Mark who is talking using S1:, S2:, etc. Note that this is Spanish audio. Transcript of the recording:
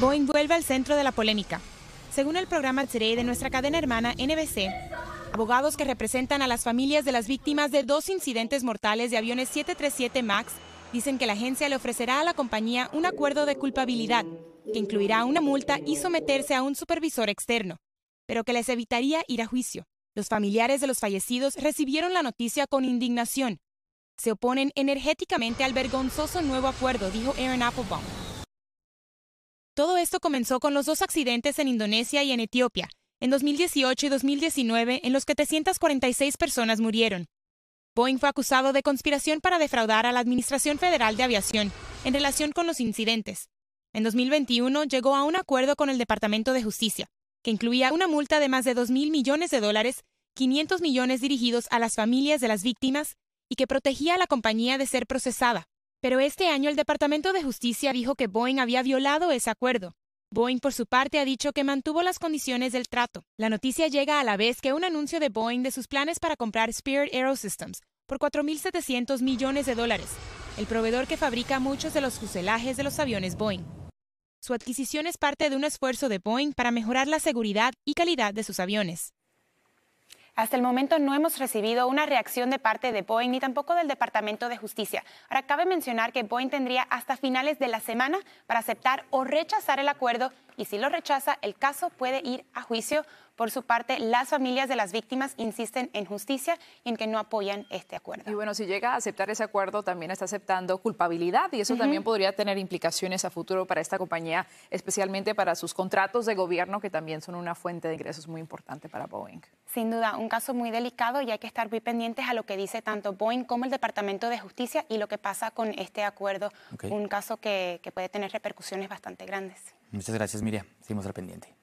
S1: Boeing vuelve al centro de la polémica. Según el programa Today de nuestra cadena hermana NBC, abogados que representan a las familias de las víctimas de dos incidentes mortales de aviones 737 MAX dicen que la agencia le ofrecerá a la compañía un acuerdo de culpabilidad, que incluirá una multa y someterse a un supervisor externo, pero que les evitaría ir a juicio. Los familiares de los fallecidos recibieron la noticia con indignación. Se oponen energéticamente al vergonzoso nuevo acuerdo, dijo Aaron Applebaum, todo esto comenzó con los dos accidentes en Indonesia y en Etiopía, en 2018 y 2019, en los que 346 personas murieron. Boeing fue acusado de conspiración para defraudar a la Administración Federal de Aviación en relación con los incidentes. En 2021 llegó a un acuerdo con el Departamento de Justicia, que incluía una multa de más de 2.000 millones de dólares, 500 millones dirigidos a las familias de las víctimas y que protegía a la compañía de ser procesada pero este año el Departamento de Justicia dijo que Boeing había violado ese acuerdo. Boeing, por su parte, ha dicho que mantuvo las condiciones del trato. La noticia llega a la vez que un anuncio de Boeing de sus planes para comprar Spirit Aerosystems por 4.700 millones de dólares, el proveedor que fabrica muchos de los fuselajes de los aviones Boeing. Su adquisición es parte de un esfuerzo de Boeing para mejorar la seguridad y calidad de sus aviones. Hasta el momento no hemos recibido una reacción de parte de Boeing ni tampoco del Departamento de Justicia. Ahora, cabe mencionar que Boeing tendría hasta finales de la semana para aceptar o rechazar el acuerdo y si lo rechaza, el caso puede ir a juicio. Por su parte, las
S2: familias de las víctimas insisten en justicia y en que no apoyan este acuerdo. Y bueno, si llega a aceptar ese acuerdo, también está aceptando culpabilidad y eso también podría tener implicaciones a futuro para esta compañía, especialmente para sus contratos de gobierno, que también son una fuente de ingresos muy importante para Boeing.
S1: Sin duda, un caso muy delicado y hay que estar muy pendientes a lo que dice tanto Boeing como el Departamento de Justicia y lo que pasa con este acuerdo. Un caso que puede tener repercusiones bastante grandes.
S2: Muchas gracias, Miriam. Seguimos al pendiente.